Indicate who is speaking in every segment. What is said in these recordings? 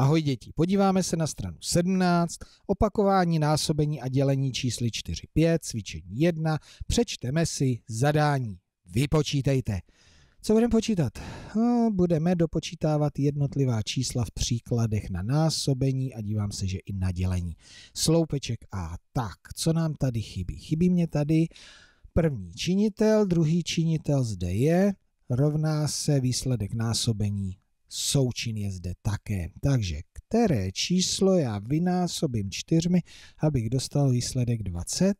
Speaker 1: Ahoj děti, podíváme se na stranu 17, opakování násobení a dělení čísly 4, 5, cvičení 1, přečteme si zadání. Vypočítejte. Co budeme počítat? No, budeme dopočítávat jednotlivá čísla v příkladech na násobení a dívám se, že i na dělení. Sloupeček A. Tak, co nám tady chybí? Chybí mě tady první činitel, druhý činitel zde je, rovná se výsledek násobení Součin je zde také. Takže které číslo já vynásobím čtyřmi, abych dostal výsledek 20?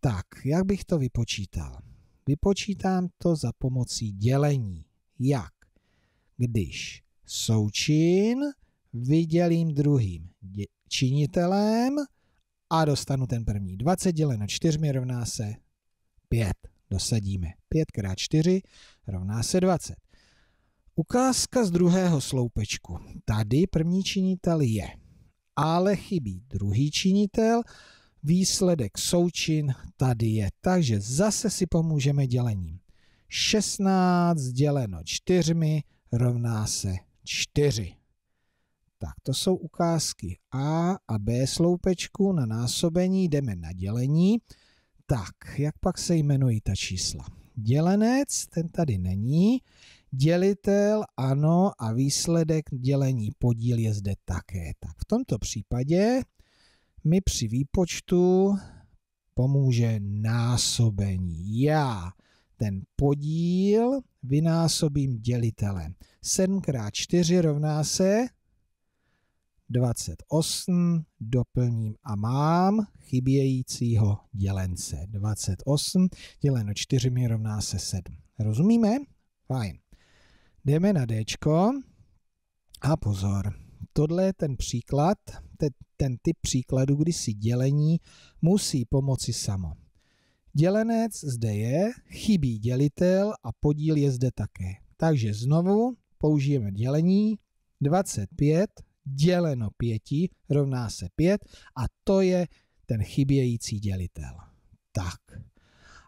Speaker 1: Tak, jak bych to vypočítal? Vypočítám to za pomocí dělení. Jak? Když součin vydělím druhým činitelem a dostanu ten první. 20 děleno čtyřmi rovná se 5. Dosadíme. 5 x 4 rovná se 20. Ukázka z druhého sloupečku. Tady první činitel je, ale chybí druhý činitel, výsledek součin tady je. Takže zase si pomůžeme dělením. 16 děleno 4 rovná se 4. Tak to jsou ukázky A a B sloupečku na násobení, jdeme na dělení. Tak, jak pak se jmenují ta čísla? Dělenec, ten tady není. Dělitel ano a výsledek dělení podíl je zde také. Tak v tomto případě mi při výpočtu pomůže násobení. Já ten podíl vynásobím dělitelem. 7 x 4 rovná se 28, doplním a mám chybějícího dělence. 28 děleno 4 mi rovná se 7. Rozumíme? Fajn. Jdeme na D. A pozor, tohle je ten příklad, ten, ten typ příkladu, kdy si dělení musí pomoci samo. Dělenec zde je, chybí dělitel a podíl je zde také. Takže znovu použijeme dělení 25 děleno 5 rovná se 5 a to je ten chybějící dělitel. Tak.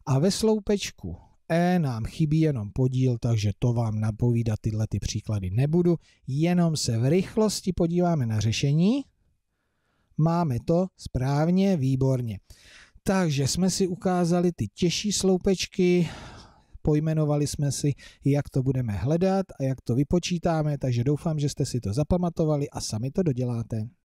Speaker 1: A ve sloupečku E nám chybí jenom podíl, takže to vám napovídat tyhle ty příklady nebudu, jenom se v rychlosti podíváme na řešení. Máme to správně, výborně. Takže jsme si ukázali ty těžší sloupečky, pojmenovali jsme si, jak to budeme hledat a jak to vypočítáme, takže doufám, že jste si to zapamatovali a sami to doděláte.